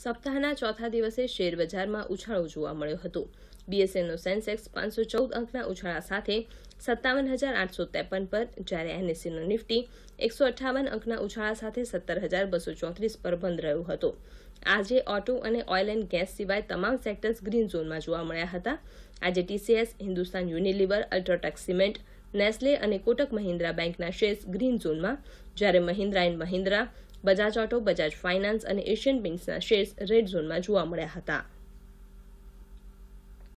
સપ્તાહના ચોથા દિવસે શેરબજારમાં ઉછાળો જોવા મળ્યો હતો બીએસએનનો સેન્સેક્સ પાંચસો ચૌદ અંકના ઉછાળા સાથે સત્તાવન હજાર આઠસો ત્રેપન પર જ્યારે એનએસસીનો e નિફ્ટી એકસો અઠ્ઠાવન અંકના ઉછાળા સાથે સત્તર હજાર બસો ચોત્રીસ પર બંધ રહ્યો હતો આજે ઓટો અને ઓઇલ એન્ડ ગેસ સિવાય તમામ સેક્ટર્સ ગ્રીન ઝોનમાં જોવા મળ્યા હતા આજે TCS Hindustan Unilever UltraTech cement Nestle અને કોટક મહિન્દ્રા બેંકના શેર્સ ગ્રીન ઝોનમાં જ્યારે Mahindra and Mahindra Bajaj auto Bajaj finance અને એશિયન બેન્ક્સના શેર્સ રેડ ઝોનમાં જોવા મળ્યા હતા